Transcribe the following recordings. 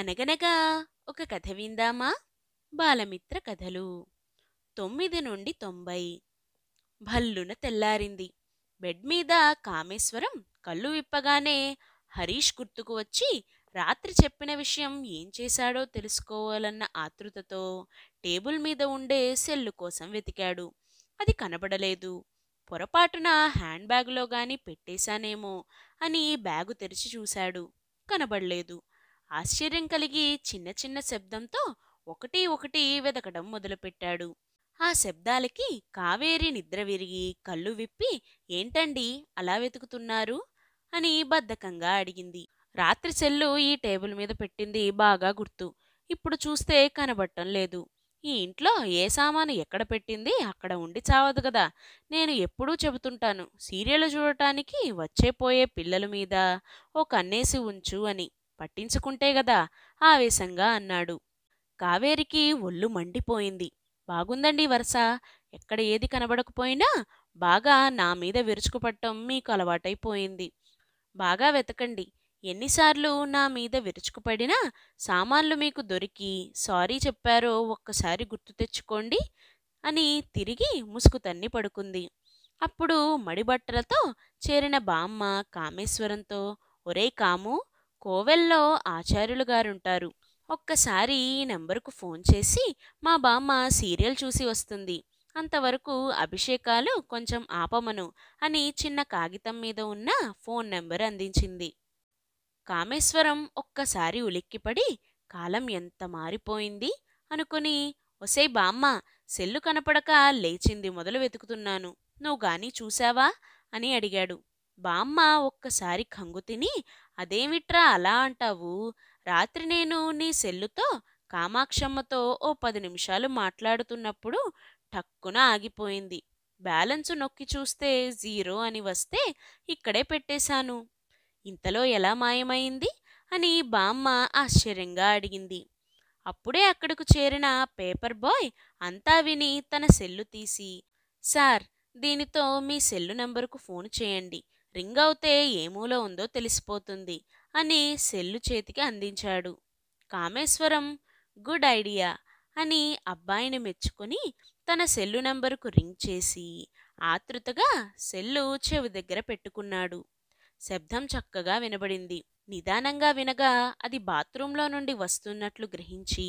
అనగనగా ఒక కథ విందామా బాలమిత్ర కథలు తొమ్మిది నుండి తొంభై భల్లున తెల్లారింది బెడ్ మీద కామేశ్వరం కళ్ళు విప్పగానే హరీష్ గుర్తుకు వచ్చి రాత్రి చెప్పిన విషయం ఏం చేశాడో తెలుసుకోవాలన్న ఆతృతతో టేబుల్ మీద ఉండే సెల్లు కోసం వెతికాడు అది కనబడలేదు పొరపాటున హ్యాండ్ బ్యాగ్లో గాని పెట్టేశానేమో అని బ్యాగు తెరిచి చూశాడు కనబడలేదు ఆశ్చర్యం కలిగి చిన్న చిన్న శబ్దంతో ఒకటి ఒకటి వెదకడం మొదలుపెట్టాడు ఆ శబ్దాలకి కావేరి నిద్ర విరిగి కళ్ళు విప్పి ఏంటండి అలా వెతుకుతున్నారు అని బద్ధకంగా అడిగింది రాత్రి సెల్లు ఈ టేబుల్ మీద పెట్టింది బాగా గుర్తు ఇప్పుడు చూస్తే కనబట్టం లేదు ఈ ఇంట్లో ఏ సామాను ఎక్కడ పెట్టింది అక్కడ ఉండి చావదు కదా నేను ఎప్పుడూ చెబుతుంటాను సీరియల్ చూడటానికి వచ్చే పోయే పిల్లల మీద ఓ కన్నేసి ఉంచు అని పట్టించుకుంటే గదా ఆవేశంగా అన్నాడు కావేరికి ఒళ్ళు మండిపోయింది బాగుందండి వరస ఎక్కడ ఏది కనబడకపోయినా బాగా నా మీద విరుచుకుపట్టం మీకు అలవాటైపోయింది బాగా వెతకండి ఎన్నిసార్లు నా మీద విరుచుకుపడినా సామాన్లు మీకు దొరికి సారీ చెప్పారో ఒక్కసారి గుర్తు తెచ్చుకోండి అని తిరిగి ముసుగు తన్ని పడుకుంది అప్పుడు మడిబట్టలతో చేరిన బామ్మ కామేశ్వరంతో ఒరే కాము కోవెల్లో ఆచార్యులు గారుంటారు ఒక్కసారి ఈ నెంబర్కు ఫోన్ చేసి మా బామ్మ సీరియల్ చూసి వస్తుంది అంతవరకు అభిషేకాలు కొంచెం ఆపమను అని చిన్న కాగితం మీద ఉన్న ఫోన్ నెంబర్ అందించింది కామేశ్వరం ఒక్కసారి ఉలిక్కిపడి కాలం ఎంత మారిపోయింది అనుకుని ఒసే బామ్మ సెల్లు కనపడక లేచింది మొదలు వెతుకుతున్నాను నువ్వు గాని చూసావా అని అడిగాడు బామ్మ ఒక్కసారి కంగు తిని అదేమిట్రా అలా అంటావు రాత్రి నేను నీ సెల్లుతో కామాక్షమ్మతో ఓ పది నిమిషాలు మాట్లాడుతున్నప్పుడు టక్కున ఆగిపోయింది బ్యాలెన్స్ నొక్కి చూస్తే జీరో అని వస్తే ఇక్కడే పెట్టేశాను ఇంతలో ఎలా మాయమైంది అని బామ్మ ఆశ్చర్యంగా అడిగింది అప్పుడే అక్కడకు చేరిన పేపర్ బాయ్ అంతా విని తన సెల్లు తీసి సార్ దీనితో మీ సెల్లు నెంబరుకు ఫోన్ చేయండి రింగ్ అవుతే ఏమూలో ఉందో తెలిసిపోతుంది అని సెల్లు చేతికి అందించాడు కామేశ్వరం గుడ్ ఐడియా అని అబ్బాయిని మెచ్చుకొని తన సెల్లు నంబరుకు రింగ్ చేసి ఆతృతగా సెల్లు చెవి దగ్గర పెట్టుకున్నాడు శబ్దం చక్కగా వినబడింది నిదానంగా వినగా అది బాత్రూంలో నుండి వస్తున్నట్లు గ్రహించి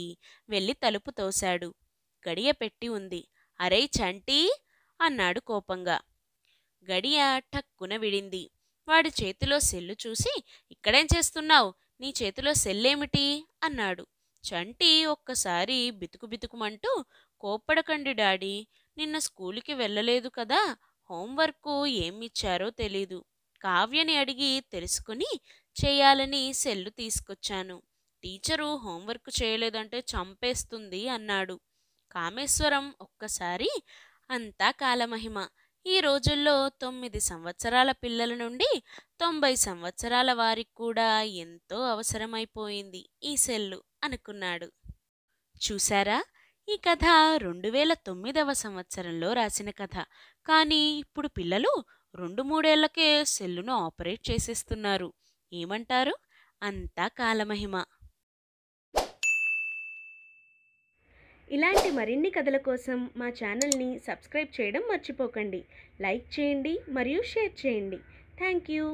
వెళ్ళి తలుపు తోశాడు గడియ పెట్టి ఉంది అరే చంటీ అన్నాడు కోపంగా గడియ ఠక్కున విడింది వాడి చేతిలో సెల్లు చూసి ఇక్కడేం చేస్తున్నావు నీ చేతిలో సెల్లేమిటి అన్నాడు చంటి ఒక్కసారి బితుకు బితుకుమంటూ కోప్పడకండి డాడీ నిన్న స్కూలుకి వెళ్ళలేదు కదా హోంవర్క్ ఏమిచ్చారో తెలీదు కావ్యని అడిగి తెలుసుకుని చేయాలని సెల్లు తీసుకొచ్చాను టీచరు హోంవర్క్ చేయలేదంటే చంపేస్తుంది అన్నాడు కామేశ్వరం ఒక్కసారి అంతా కాలమహిమ ఈ రోజుల్లో తొమ్మిది సంవత్సరాల పిల్లల నుండి తొంభై సంవత్సరాల వారికి కూడా ఎంతో అవసరమైపోయింది ఈ సెల్లు అనుకున్నాడు చూశారా ఈ కథ రెండు వేల తొమ్మిదవ సంవత్సరంలో రాసిన కథ కానీ ఇప్పుడు పిల్లలు రెండు మూడేళ్లకే సెల్లును ఆపరేట్ చేసేస్తున్నారు ఏమంటారు అంతా కాలమహిమ ఇలాంటి మరిన్ని కథల కోసం మా ఛానల్ని సబ్స్క్రైబ్ చేయడం మర్చిపోకండి లైక్ చేయండి మరియు షేర్ చేయండి థ్యాంక్ యూ